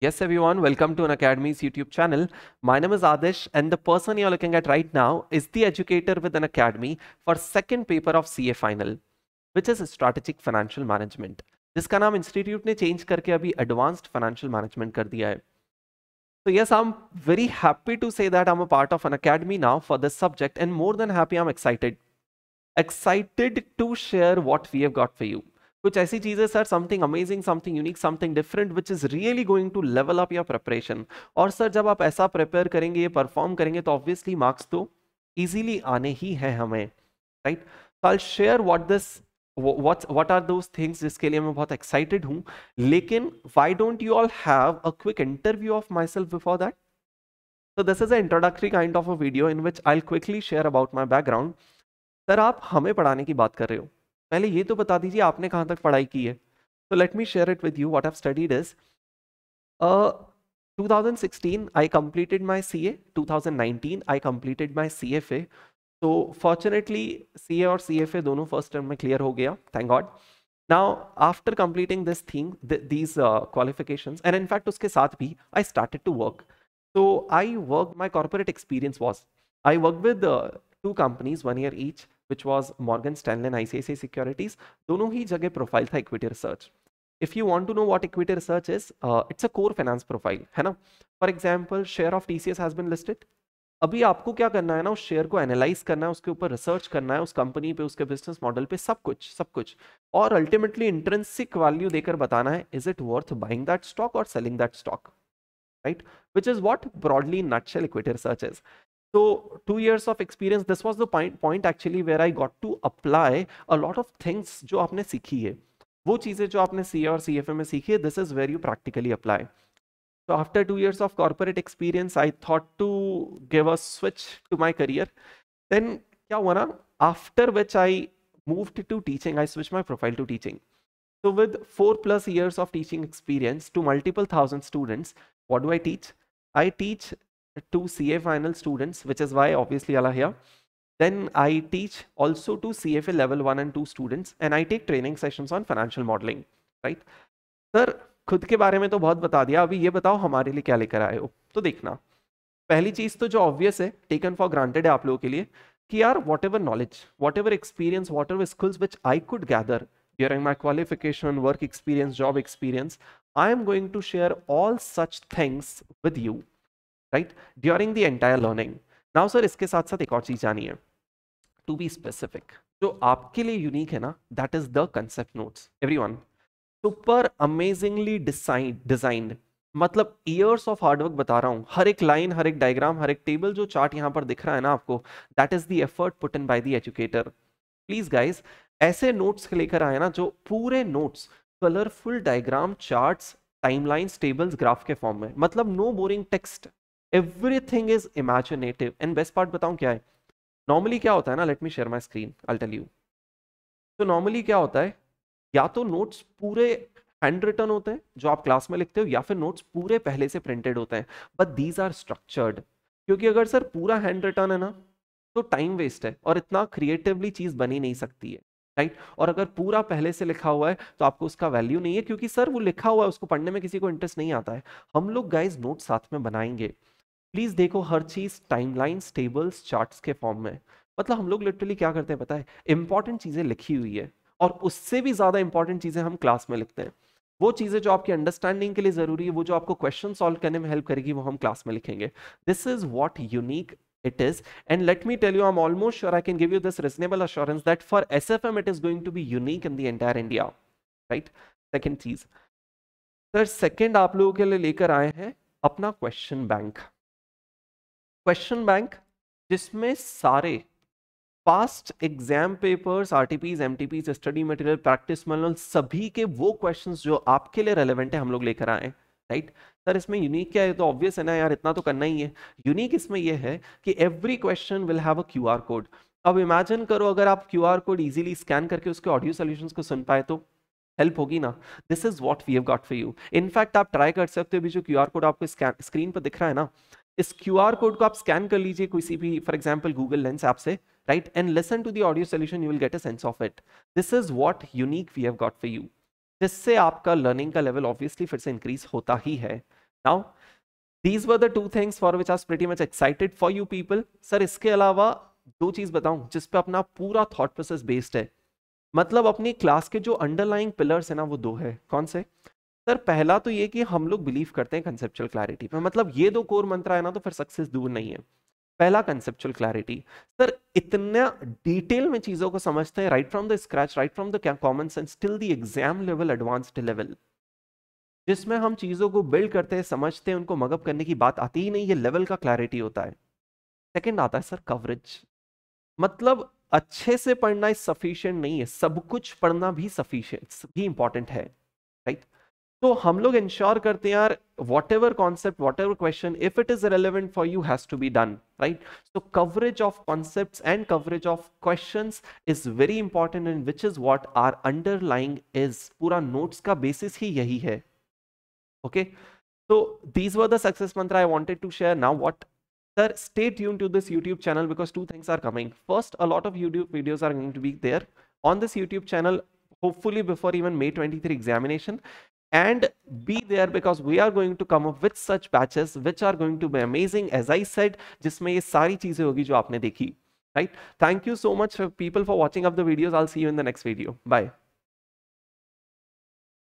Yes, everyone, welcome to an Academy's YouTube channel. My name is Adish, and the person you're looking at right now is the educator with an Academy for second paper of CA final, which is Strategic Financial Management. This नाम Institute ne change karke abhi Advanced Financial Management kar diya hai. So yes, I'm very happy to say that I'm a part of an academy now for this subject and more than happy, I'm excited. Excited to share what we have got for you. कुछ ऐसी चीजें sir something amazing something unique something different which is really going to level up your preparation और sir जब आप ऐसा prepare करेंगे ये perform करेंगे तो ऑब्वियसली मार्क्स तो ईजिली आने ही है हमें right I share what this what what are those things जिसके लिए मैं बहुत एक्साइटेड हूँ लेकिन why don't you all have a quick interview of my self before that तो this is a introductory kind of a video in which I quickly share about my background sir आप हमें पढ़ाने की बात कर रहे हो पहले ये तो बता दीजिए आपने कहाँ तक पढ़ाई की है तो let me share it with you what एव study is two thousand sixteen I completed my C A two thousand nineteen I completed my C F A तो फॉर्चुनेटली सी ए और सी एफ ए दोनों फर्स्ट टर्म में क्लियर हो गया thank God now after completing this thing these qualification and in fact उसके साथ भी I started to work तो I work my corporate experience was I work with two companies one year each which was Morgan Stanley and ICICI Securities. दोनों ही जगह profile था equity research if you want to know what equity research is it's a core finance profile है ना for example share of TCS has been listed अभी आपको क्या करना है ना उस शेयर को एनालाइज करना है उसके ऊपर रिसर्च करना है उस कंपनी पे उसके बिजनेस मॉडल पे सब कुछ सब कुछ और अल्टीमेटली इंटरेंसिक वैल्यू देकर बताना है is it worth buying that stock और selling that stock right which is what broadly natural equity research is So two years of experience, this was the point, point actually where I got to apply a lot of things जो आपने सीखी है वो चीज़ें जो आपने C A और C F में सीखी है this is where So after two years of corporate experience, I thought to give a switch to my career. Then kya hua After which I moved to teaching. I switched my profile to teaching. So with four plus years of teaching experience to multiple thousand students, what do I teach? I teach to CA final students, which is why obviously you are here. Then I teach also to CFA level one and two students, and I take training sessions on financial modeling, right? Sir, खुद के बारे में तो बहुत बता दिया अभी ये बताओ हमारे लिए क्या लेकर आए हो तो देखना पहली चीज तो जो ऑब्वियस है टेकन फॉर ग्रांटेड है आप लोगों के लिए कि यार whatever knowledge whatever experience whatever skills which I could gather during my qualification work experience job experience I am going to share all such things with you right during the entire learning now sir इसके साथ साथ एक और चीज़ जानी है to be specific जो आपके लिए यूनिक है ना that is the concept notes every one super amazingly designed मतलब ईयर्स ऑफ हार्डवर्क बता रहा हूँ हर एक लाइन हर एक डायग्राम हर एक टेबल जो चार्ट यहाँ पर दिख रहा है ना आपको that is the effort put in by the educator please guys ऐसे नोट्स लेकर आए ना जो पूरे notes colourful diagram charts timelines tables graph के फॉर्म में मतलब no boring text everything is imaginative and best part बताऊं क्या है नॉर्मली क्या होता है ना let me share my screen tell you तो नॉर्मली क्या होता है या तो नोट्स पूरे हैंड रिटर्न होते हैं जो आप क्लास में लिखते हो या फिर नोट्स पूरे पहले से प्रिंटेड होते हैं बट दीज आर स्ट्रक्चर्ड क्योंकि अगर सर पूरा हैंड रिटर्न है ना तो टाइम वेस्ट है और इतना क्रिएटिवली चीज़ बनी नहीं सकती है राइट और अगर पूरा पहले से लिखा हुआ है तो आपको उसका वैल्यू नहीं है क्योंकि सर वो लिखा हुआ है उसको पढ़ने में किसी को इंटरेस्ट नहीं आता है हम लोग गाइज नोट साथ में बनाएंगे प्लीज़ देखो हर चीज़ टाइमलाइन टेबल्स चार्ट्स के फॉर्म में मतलब हम लोग लिटरली क्या करते हैं पता है इंपॉर्टेंट चीज़ें लिखी हुई है और उससे भी ज़्यादा इंपॉर्टेंट चीज़ें हम क्लास में लिखते हैं वो चीज़ें जो आपकी अंडरस्टैंडिंग के लिए ज़रूरी है वो जो आपको क्वेश्चन सॉल्व करने में हेल्प करेगी वो हम क्लास में लिखेंगे this is what unique it is and let me tell you um almost sure I can give you this reasonable assurance that for S F M it is going to be unique in the India right second चीज sir second आप लोगों के लिए लेकर आए हैं अपना question bank question bank जिसमें सारे past exam papers RTPs MTPs study material practice manual सभी के वो क्वेश्चंस जो आपके लिए रेलेवेंट है हम लोग लेकर आए राइट सर इसमें यूनिक क्या है तो ऑब्वियस है ना यार इतना तो करना ही है यूनिक इसमें यह है कि every question will have a Q code अब इमेजिन करो अगर आप क्यू कोड इजीली स्कैन करके उसके ऑडियो सोल्यूशन को सुन पाए तो हेल्प होगी ना this is what we have got for you in fact आप ट्राई कर सकते हो भी जो क्यू कोड आपको स्क्रीन पर दिख रहा है ना इस क्यू आर कोड को आप स्कैन कर लीजिए किसी भी for example Google lens app से right and listen to the audio solution you will get a sense of it this is what unique we have got for you जिससे आपका learning का लेवल ऑब्वियसली फिर से increase होता ही है now these were the two things for which are pretty much excited for you people sir इसके अलावा दो चीज़ बताऊं जिस पे अपना पूरा थॉट प्रोसेस बेस्ड है मतलब अपनी क्लास के जो अंडरलाइंग पिलर्स है ना वो दो है कौन से सर पहला तो ये कि हम लोग बिलीव करते हैं कंसेप्चुअल क्लैरिटी पर मतलब ये दो कोर मंत्र है ना तो फिर सक्सेस दूर नहीं है पहला कंसेप्चुअल क्लैरिटी सर इतना डिटेल में चीज़ों को समझते हैं right from the scratch right from the क्या common sense till the exam level advanced level जिसमें हम चीज़ों को बिल्ड करते हैं समझते हैं उनको मगअप करने की बात आती ही नहीं ये लेवल का क्लैरिटी होता है सेकेंड आता है सर कवरेज मतलब अच्छे से पढ़ना इज सफिशियंट नहीं है सब कुछ पढ़ना भी सफिशियंट भी इंपॉर्टेंट है राइट right? तो हम लोग इंश्योर करते हैं यार whatever concept whatever question if it is relevant for you has to be done right so coverage of concept and coverage of question is very important and which is what are underlying is पूरा notes का basis ही यही है okay तो these were the success mantra I wanted to share now what Sir, stay tuned to this YouTube channel because two things are coming. First, a lot of YouTube videos are going to be there on this YouTube channel, hopefully before even May 23 examination and be there because we are going to come up with such batches which are going to be amazing as I said जिसमें ये सारी चीजें होगी जो आपने देखी right thank you so much people for watching up the videos I'll see you in the next video bye